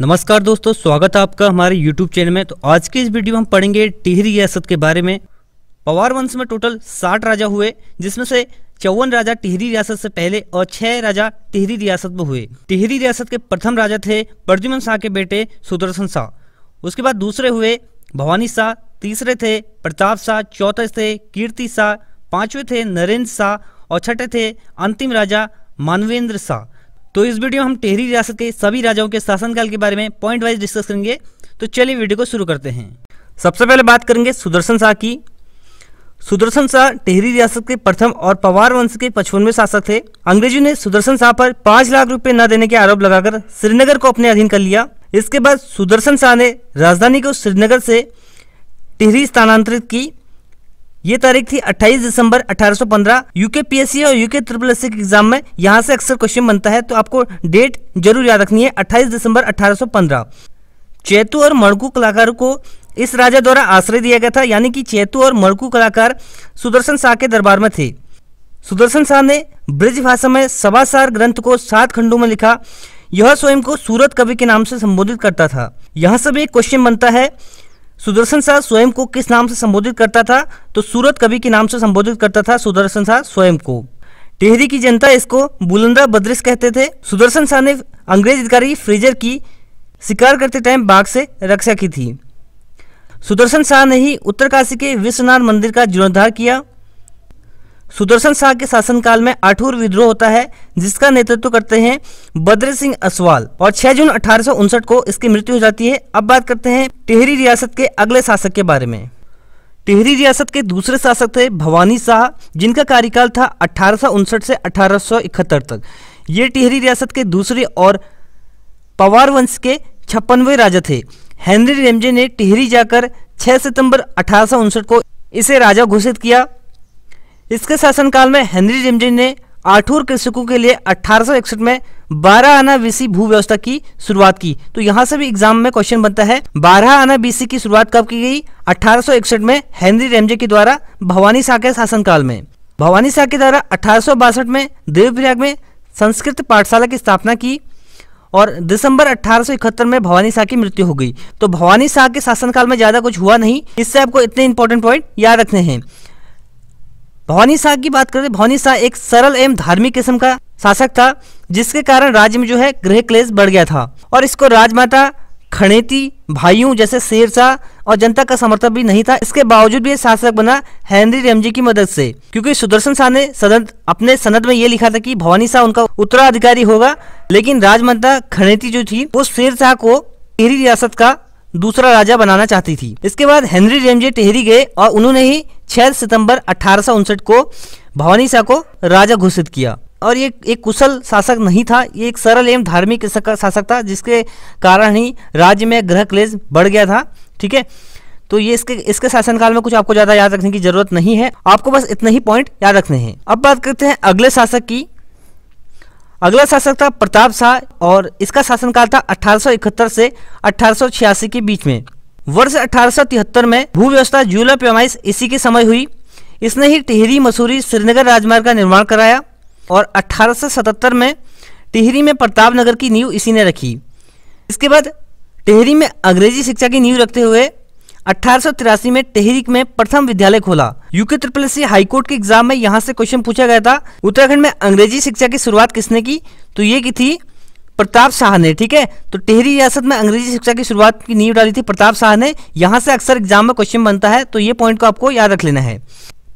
नमस्कार दोस्तों स्वागत है आपका हमारे YouTube चैनल में तो आज के इस वीडियो में हम पढ़ेंगे टिहरी रियासत के बारे में पवार वंश में टोटल साठ राजा हुए जिसमें से चौवन राजा टिहरी रियासत से पहले और छह राजा टिहरी रियासत में हुए टिहरी रियासत के प्रथम राजा थे प्रद्युमन शाह के बेटे सुदर्शन शाह उसके बाद दूसरे हुए भवानी शाह तीसरे थे प्रताप शाह चौथे थे कीर्ति शाह पांचवें थे नरेंद्र शाह और छठे थे अंतिम राजा मानवेंद्र शाह तो इस वीडियो में हम टेहरी रियासत के सभी राजाओं के शासनकाल के बारे में पॉइंट वाइज डिस्कस करेंगे तो चलिए वीडियो को शुरू करते हैं सबसे पहले बात करेंगे सुदर्शन शाह की सुदर्शन शाह टेहरी रियासत के प्रथम और पवार वंश के पचपनवे शासक थे अंग्रेजों ने सुदर्शन शाह पर पांच लाख रुपए न देने के आरोप लगाकर श्रीनगर को अपने अधीन कर लिया इसके बाद सुदर्शन शाह ने राजधानी को श्रीनगर से टिहरी स्थानांतरित की ये तारीख थी 28 दिसंबर 1815 यूके पीएससी और यूके ट्रिपल एस के एग्जाम में यहाँ से अक्सर क्वेश्चन बनता है तो आपको डेट जरूर याद रखनी है 28 दिसंबर 1815 चेतु और मणकू कलाकार को इस राजा द्वारा आश्रय दिया गया था यानी कि चेतु और मणकू कलाकार सुदर्शन शाह के दरबार में थे सुदर्शन शाह ने ब्रज भाषा में सभासार ग्रंथ को सात खंडों में लिखा यह स्वयं को सूरत कवि के नाम से संबोधित करता था यहाँ से भी एक क्वेश्चन बनता है सुदर्शन शाह स्वयं को किस नाम से संबोधित करता था तो सूरत कवि के नाम से संबोधित करता था सुदर्शन शाह स्वयं को टेहरी की जनता इसको बुलंदा बद्रिस कहते थे सुदर्शन शाह ने अंग्रेज अधिकारी फ्रीजर की शिकार करते टाइम बाघ से रक्षा की थी सुदर्शन शाह ने ही उत्तरकाशी के विश्वनाथ मंदिर का जीर्णोद्धार किया सुदर्शन शाह के शासनकाल में आठूर विद्रोह होता है जिसका नेतृत्व करते हैं बद्र सिंह असवाल और 6 जून अठारह को इसकी मृत्यु हो जाती है अब बात करते हैं टिहरी रियासत के अगले शासक के बारे में टिहरी रियासत के दूसरे शासक थे भवानी शाह जिनका कार्यकाल था अठारह से अठारह तक ये टिहरी रियासत के दूसरे और पवार वंश के छप्पनवे राजा थे हेनरी रेमजे ने टिहरी जाकर 6 सितंबर अठारह को इसे राजा घोषित किया इसके शासनकाल में हेनरी रिमजी ने आठूर कृषकों के लिए अठारह में बारह आना बीसी भू व्यवस्था की शुरुआत की तो यहाँ से भी एग्जाम में क्वेश्चन बनता है बारह आना बीसी की शुरुआत कब की गई अठारह में हेनरी रेमजे के द्वारा भवानी शाह के शासनकाल में भवानी शाह के द्वारा अठारह में देवप्रयाग में संस्कृत पाठशाला की स्थापना की और दिसंबर अठारह में भवानी शाह की मृत्यु हो गई तो भवानी शाह के शासनकाल में ज़्यादा कुछ हुआ नहीं इससे आपको इतने इंपॉर्टेंट पॉइंट याद रखने हैं भवानी शाह की बात करें तो भवानी शाह एक सरल एवं धार्मिक किस्म का शासक था जिसके कारण राज्य में जो है गृह क्लेश बढ़ गया था और इसको राजमाता खणेती भाइयों जैसे शेरशाह और जनता का समर्थन भी नहीं था इसके बावजूद भी शासक बना हेनरी रेमजी की मदद से क्योंकि सुदर्शन शाह ने सदन अपने सनद में यह लिखा था कि भवानी शाह उनका उत्तराधिकारी होगा लेकिन राजमाता खणेती जो थी वो शेरशाह को टिहरी रियासत का दूसरा राजा बनाना चाहती थी इसके बाद हेनरी रेमजे टेहरी गए और उन्होंने ही 6 सितंबर अठारह को भवानी शाह को राजा घोषित किया और ये एक कुशल शासक नहीं था ये एक सरल एवं धार्मिक शासक था जिसके कारण ही राज्य में ग्रह क्लेश बढ़ गया था ठीक है तो ये इसके इसके शासनकाल में कुछ आपको ज्यादा याद रखने की जरूरत नहीं है आपको बस इतने ही पॉइंट याद रखने हैं अब बात करते हैं अगले शासक की अगला शासक था प्रताप शाह और इसका शासनकाल था 1871 से अठारह के बीच में वर्ष अठारह में भू व्यवस्था जूला पेमाइस इसी के समय हुई इसने ही टिहरी मसूरी श्रीनगर राजमार्ग का निर्माण कराया और 1877 में टिहरी में प्रताप नगर की नींव इसी ने रखी इसके बाद टिहरी में अंग्रेजी शिक्षा की नींव रखते हुए अठारह में टेहरिक में प्रथम विद्यालय खोला यूके ट्रिपल सी हाईकोर्ट के एग्जाम में यहाँ से क्वेश्चन पूछा गया था उत्तराखंड में अंग्रेजी शिक्षा की शुरुआत किसने की तो ये की थी प्रताप शाह ने ठीक है तो टेहरी रियासत में अंग्रेजी शिक्षा की शुरुआत की नींव डाली थी प्रताप शाह ने यहाँ से अक्सर एग्जाम में क्वेश्चन बनता है तो ये पॉइंट को आपको याद रख लेना है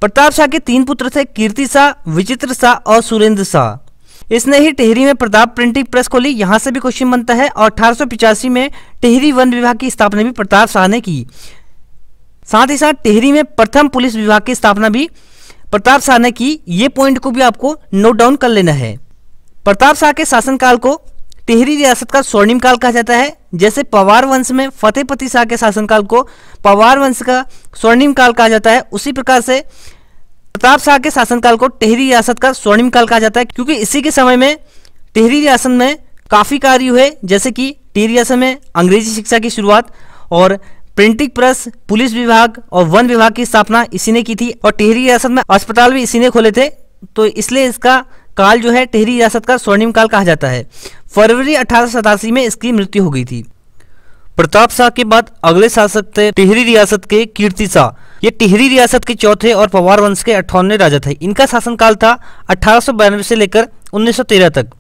प्रताप शाह के तीन पुत्र थे कीर्ति शाह विचित्र शाह और सुरेंद्र शाह इसने ही टेहरी में प्रताप प्रिंटिंग प्रेस खोली यहाँ से भी क्वेश्चन बनता है और अठारह में टेहरी वन विभाग की स्थापना भी प्रताप शाह ने की साथ ही साथ टिहरी में प्रथम पुलिस विभाग की स्थापना भी प्रताप शाह ने की ये पॉइंट को भी आपको नोट डाउन कर लेना है प्रताप शाह के शासनकाल को टिहरी रियासत का स्वर्णिम काल कहा जाता है जैसे पवार वंश में फतेहपति शाह के शासनकाल को पवार वंश का स्वर्णिम काल कहा जाता है उसी प्रकार से प्रताप शाह के शासनकाल को टिहरी रियासत का स्वर्णिम काल कहा जाता है क्योंकि इसी के समय में टिहरी रियासत में काफ़ी कार्य हुए जैसे कि टिहरी रियासत में अंग्रेजी शिक्षा की शुरुआत और प्रिंटिंग प्रेस पुलिस विभाग और वन विभाग की स्थापना इसी ने की थी और टिहरी रियासत में अस्पताल भी इसी ने खोले थे तो इसलिए इसका काल जो है टिहरी रियासत का स्वर्णिम काल कहा जाता है फरवरी अठारह में इसकी मृत्यु हो गई थी प्रताप शाह के बाद अगले शासक थे टिहरी रियासत के कीर्ति शाह ये टिहरी रियासत के चौथे और पवार वंश के अट्ठावनवे राजा थे इनका शासनकाल था अठारह से लेकर 1913 तक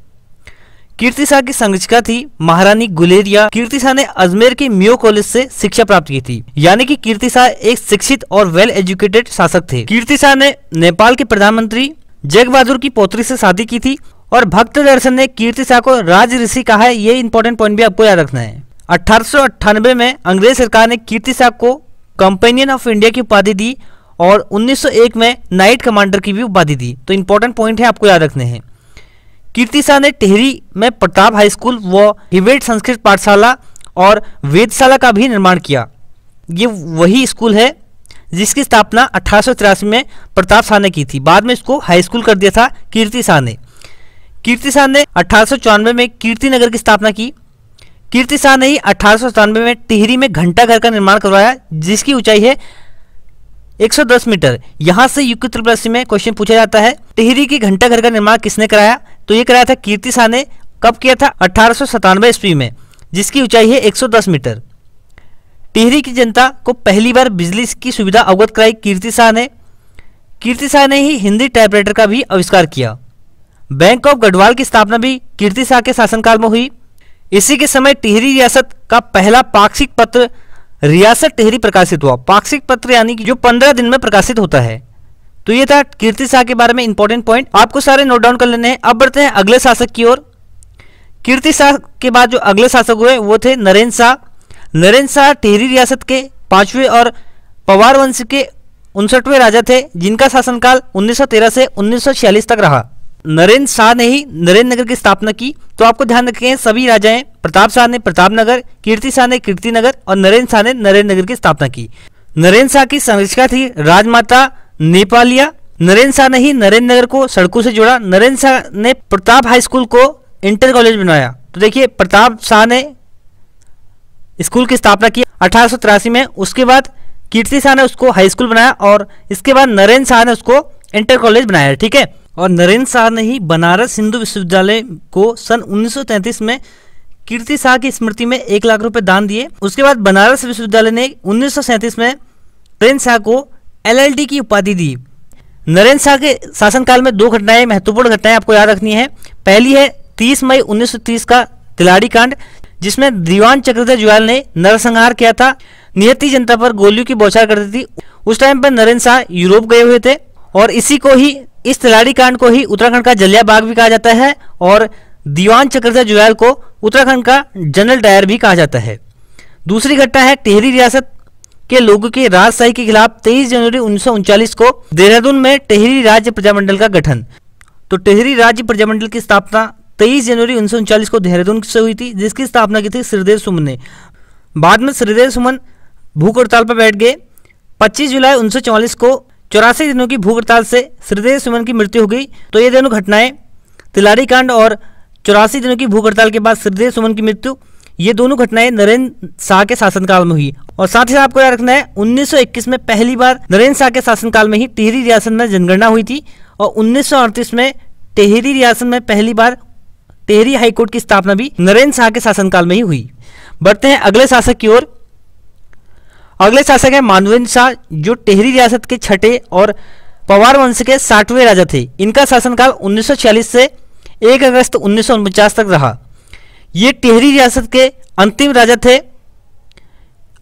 कीर्ति शाह की संरचिका थी महारानी गुलेरिया कीर्ति शाह ने अजमेर के मियो कॉलेज से शिक्षा प्राप्त की थी यानी कि कीर्ति शाह एक शिक्षित और वेल एजुकेटेड शासक थे कीर्ति शाह ने नेपाल के प्रधानमंत्री जग बहादुर की पोत्री से शादी की थी और भक्त दर्शन ने कीर्ति शाह को राज ऋषि कहा है ये इंपॉर्टेंट पॉइंट भी आपको याद रखना है अठारह में अंग्रेज सरकार ने कीर्ति शाह को कंपेनियन ऑफ इंडिया की उपाधि दी और 1901 में नाइट कमांडर की भी उपाधि दी तो इंपॉर्टेंट पॉइंट है आपको याद रखने हैं कीर्ति शाह ने टेहरी में प्रताप हाई स्कूल व हिवेट संस्कृत पाठशाला और वेदशाला का भी निर्माण किया ये वही स्कूल है जिसकी स्थापना अठारह में प्रताप शाह ने की थी बाद में इसको हाई स्कूल कर दिया था कीर्ति शाह ने कीर्ति शाह ने अठारह में कीर्ति नगर की स्थापना की कीर्ति शाह ने ही अठारह में टिहरी में घंटा घर का निर्माण करवाया जिसकी ऊंचाई है 110 मीटर यहाँ से युक्त में क्वेश्चन पूछा जाता है टिहरी की घंटा घर का निर्माण किसने कराया तो ये कराया था कीर्ति शाह ने कब किया था अठारह ईस्वी में जिसकी ऊंचाई है 110 मीटर टिहरी की जनता को पहली बार बिजली की सुविधा अवगत कराई कीर्ति शाह ने कीर्ति शाह ने ही हिंदी टाइपराइटर का भी आविष्कार किया बैंक ऑफ गढ़वाल की स्थापना भी कीर्ति शाह के शासनकाल में हुई इसी के समय टिहरी रियासत का पहला पाक्षिक पत्र रियासत टिहरी प्रकाशित हुआ पाक्षिक पत्र यानी कि जो पंद्रह दिन में प्रकाशित होता है तो ये था कीर्ति शाह के बारे में इंपॉर्टेंट पॉइंट आपको सारे नोट डाउन कर लेने हैं अब बढ़ते हैं अगले शासक की ओर कीर्ति शाह के बाद जो अगले शासक हुए वो थे नरेंद्र शाह नरेंद्र शाह टेहरी रियासत के पांचवें और पवार वंश के उनसठवें राजा थे जिनका शासनकाल 1913 से 1946 तक रहा नरेंद्र शाह ने ही नरेंद्र नगर की स्थापना की तो आपको ध्यान रखें सभी राजाएं प्रताप शाह ने प्रताप नगर कीर्ति शाह ने कीर्ति नगर और नरेंद्र शाह ने नरेंद्र नगर की स्थापना की नरेंद्र शाह की संरक्षिका थी राजमाता नेपालिया नरेंद्र शाह ने ही नरेंद्र नगर को सड़कों से जोड़ा नरेंद्र शाह ने प्रताप हाई स्कूल को इंटर कॉलेज बनाया तो देखिए प्रताप शाह ने स्कूल की स्थापना की अठारह में उसके बाद कीर्ति शाह ने उसको हाई स्कूल बनाया और इसके बाद नरेंद्र शाह ने उसको इंटर कॉलेज बनाया ठीक है और नरेंद्र शाह ने ही बनारस हिंदू विश्वविद्यालय को सन उन्नीस में कीर्ति शाह की स्मृति में एक लाख रुपए दान दिए उसके बाद बनारस विश्वविद्यालय ने उन्नीस में नरेंद्र शाह को एलएलडी की उपाधि दी नरेंद्र शाह के शासनकाल में दो घटनाएं महत्वपूर्ण घटनाएं आपको याद रखनी है पहली है 30 मई 1930 का तिलाड़ी कांड जिसमें दीवान चक्रधर जुआल ने नरसंहार किया था नियति जनता पर गोलियों की बौछार कर दी थी उस टाइम पर नरेंद्र शाह यूरोप गए हुए थे और इसी को ही इस तिलाड़ी कांड को ही उत्तराखंड का जलिया बाग भी कहा जाता है और दीवान चक्रधर जुआल को उत्तराखंड का जनरल डायर भी कहा जाता है दूसरी घटना है टिहरी रियासत के लोगों के राजशाही के खिलाफ तेईस जनवरी उन्नीस को देहरादून में टेहरी राज्य प्रजामंडल का गठन तो टेहरी राज्य प्रजामंडल की स्थापना 23 जनवरी उन्नीस को देहरादून से हुई थी जिसकी स्थापना की थी श्रीदेव सुमन ने बाद में श्रीदेव सुमन भूख हड़ताल पर बैठ गए 25 जुलाई उन्नीस को चौरासी दिनों की भूख हड़ताल से श्रीदेव सुमन की मृत्यु हो गई तो ये दोनों घटनाएं तिलारी कांड और चौरासी दिनों की भूख हड़ताल के बाद श्रीदेव सुमन की मृत्यु ये दोनों घटनाएं नरेंद्र शाह के शासनकाल में हुई और साथ ही आपको याद रखना है 1921 में पहली बार नरेंद्र शाह के शासनकाल में ही टिहरी रियासत में जनगणना हुई थी और उन्नीस में टिहरी रियासत में पहली बार टिहरी हाईकोर्ट की स्थापना भी नरेंद्र शाह के शासनकाल में ही हुई बढ़ते हैं अगले शासक की ओर अगले शासक है मानवेंद्र शाह जो टेहरी रियासत के छठे और पवार वंश के साठवें राजा थे इनका शासनकाल 1946 से 1 अगस्त उन्नीस तक रहा ये टिहरी रियासत के अंतिम राजा थे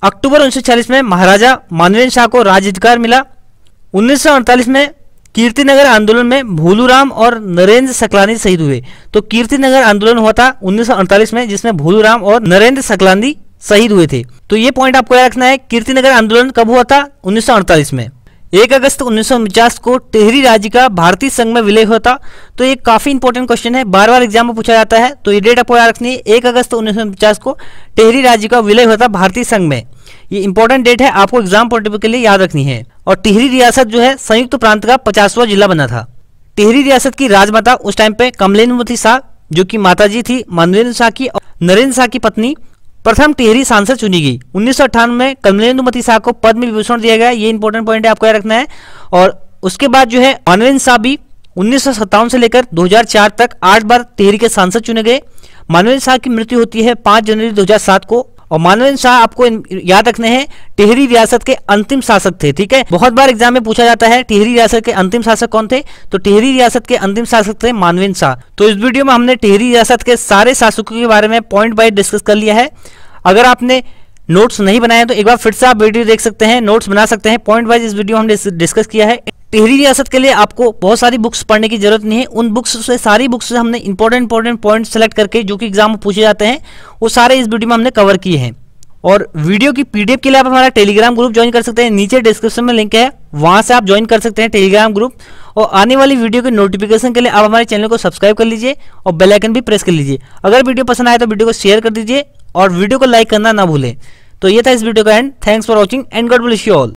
अक्टूबर 1940 में महाराजा मानवेंद्र शाह को राज अधिकार मिला 1948 में कीर्तिनगर आंदोलन में भोलूराम और नरेंद्र सकलानी शहीद हुए तो कीर्तिनगर आंदोलन हुआ था उन्नीस में जिसमें भोलूराम और नरेंद्र सकलानी शहीद हुए थे तो ये पॉइंट आपको याद रखना है कीर्तिनगर आंदोलन कब हुआ था उन्नीस में एक अगस्त उन्नीस को टेहरी राज्य का भारतीय संघ में विलय हुआ था तो ये काफी इंपॉर्टेंट क्वेश्चन है बार बार एग्जाम में पूछा जाता है तो ये डेट आपको याद रखनी है एक अगस्त उन्नीस को टेहरी राज्य का विलय हुआ था भारतीय संघ में ये इंपॉर्टेंट डेट है आपको एग्जाम पॉइंट के लिए याद रखनी है और टिहरी रियासत जो है संयुक्त प्रांत का पचासवा जिला बना था टिहरी रियासत की राजमाता उस टाइम पे कमलेन्दुमती शाह जो की माताजी थी मानवेंद्र शाह की नरेंद्र शाह की पत्नी प्रथम टिहरी सांसद चुनी गई उन्नीस में मती शाह को पद्म विभूषण दिया गया ये इंपॉर्टेंट पॉइंट है आपको याद रखना है और उसके बाद जो है ऑनरेन शाह भी उन्नीस से लेकर 2004 तक आठ बार टिहरी के सांसद चुने गए मानवेंद्र शाह की मृत्यु होती है 5 जनवरी 2007 को और मानवेंद्र शाह आपको याद रखने हैं टिहरी रियासत के अंतिम शासक थे ठीक है बहुत बार एग्जाम में पूछा जाता है टिहरी रियासत के अंतिम शासक कौन थे तो टिहरी रियासत के अंतिम शासक थे मानवेंद्र शाह तो इस वीडियो में हमने टिहरी रियासत के सारे शासकों के बारे में पॉइंट बाइज डिस्कस कर लिया है अगर आपने नोट्स नहीं बनाए तो एक बार फिर से आप वीडियो देख सकते हैं नोट्स बना सकते हैं पॉइंट वाइज इस वीडियो हमने डिस्कस किया है टिहरी रियासत के लिए आपको बहुत सारी बुक्स पढ़ने की जरूरत नहीं है उन बुक्स से सारी बुक्स से हमने इंपॉर्टेंट इंपॉर्टेंट पॉइंट सेलेक्ट करके जो कि एग्जाम में पूछे जाते हैं वो सारे इस वीडियो में हमने कवर किए हैं और वीडियो की पीडीएफ के लिए आप हमारा टेलीग्राम ग्रुप ज्वाइन कर सकते हैं नीचे डिस्क्रिप्शन में लिंक है वहां से आप ज्वाइन कर सकते हैं टेलीग्राम ग्रुप और आने वाली वीडियो के नोटिफिकेशन के लिए आप हमारे चैनल को सब्सक्राइब कर लीजिए और बेल आइकन भी प्रेस कर लीजिए अगर वीडियो पसंद आए तो वीडियो को शेयर कर दीजिए और वीडियो को लाइक करना ना भूलें तो ये था इस वीडियो का end thanks for watching and God bless you all